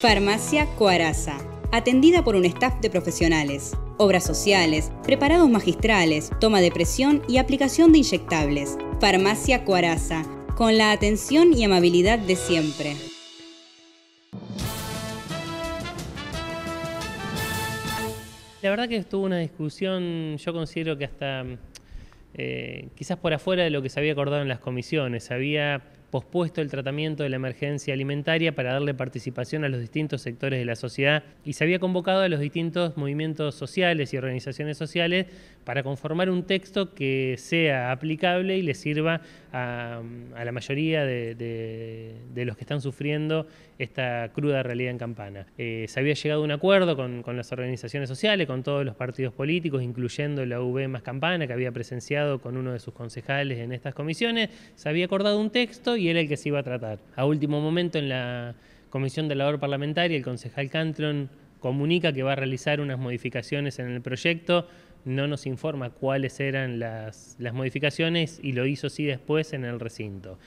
Farmacia Cuaraza, Atendida por un staff de profesionales. Obras sociales, preparados magistrales, toma de presión y aplicación de inyectables. Farmacia Cuaraza, Con la atención y amabilidad de siempre. La verdad que estuvo una discusión, yo considero que hasta eh, quizás por afuera de lo que se había acordado en las comisiones. Había pospuesto el tratamiento de la emergencia alimentaria para darle participación a los distintos sectores de la sociedad y se había convocado a los distintos movimientos sociales y organizaciones sociales para conformar un texto que sea aplicable y le sirva a, la mayoría de, los que están sufriendo esta cruda realidad en Campana. Eh, se había llegado a un acuerdo con, las organizaciones sociales, con todos los partidos políticos, incluyendo la UB más Campana, que había presenciado con uno de sus concejales en estas comisiones. Se había acordado un texto y era el que se iba a tratar. A último momento, en la Comisión de Labor Parlamentaria, el concejal Cantron comunica que va a realizar unas modificaciones en el proyecto, no nos informa cuáles eran las, modificaciones y lo hizo sí después en el recinto.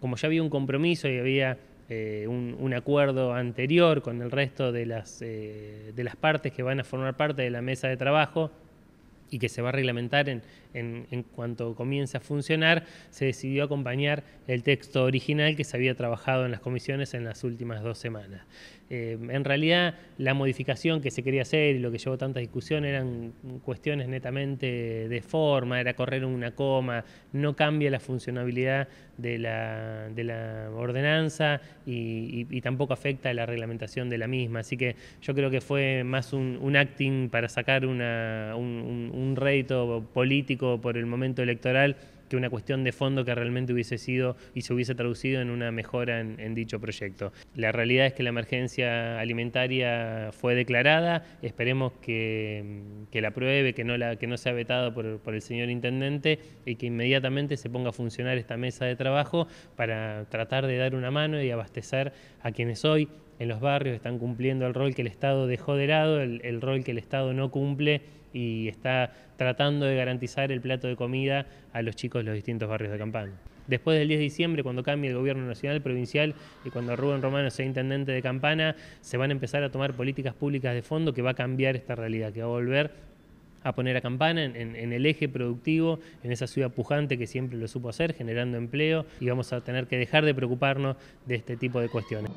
Como ya había un compromiso y había eh, un, acuerdo anterior con el resto eh, de las partes que van a formar parte de la mesa de trabajo, y que se va a reglamentar en, cuanto comience a funcionar, se decidió acompañar el texto original que se había trabajado en las comisiones en las últimas dos semanas. Eh, en realidad, la modificación que se quería hacer y lo que llevó tanta discusión eran cuestiones netamente de forma, era correr una coma, no cambia la funcionabilidad de la, ordenanza y, tampoco afecta la reglamentación de la misma. Así que yo creo que fue más un, acting para sacar una, un un rédito político por el momento electoral que una cuestión de fondo que realmente hubiese sido y se hubiese traducido en una mejora en, dicho proyecto. La realidad es que la emergencia alimentaria fue declarada, esperemos que, que la apruebe, que no, la, que no sea vetado por, por, el señor intendente y que inmediatamente se ponga a funcionar esta mesa de trabajo para tratar de dar una mano y abastecer a quienes hoy en los barrios están cumpliendo el rol que el Estado dejó de lado, el, rol que el Estado no cumple y está tratando de garantizar el plato de comida a los chicos de los distintos barrios de Campana. Después del 10 de diciembre, cuando cambie el gobierno nacional, provincial y cuando Rubén Romano sea intendente de Campana, se van a empezar a tomar políticas públicas de fondo que va a cambiar esta realidad, que va a volver a poner a Campana en, el eje productivo, en esa ciudad pujante que siempre lo supo hacer, generando empleo y vamos a tener que dejar de preocuparnos de este tipo de cuestiones.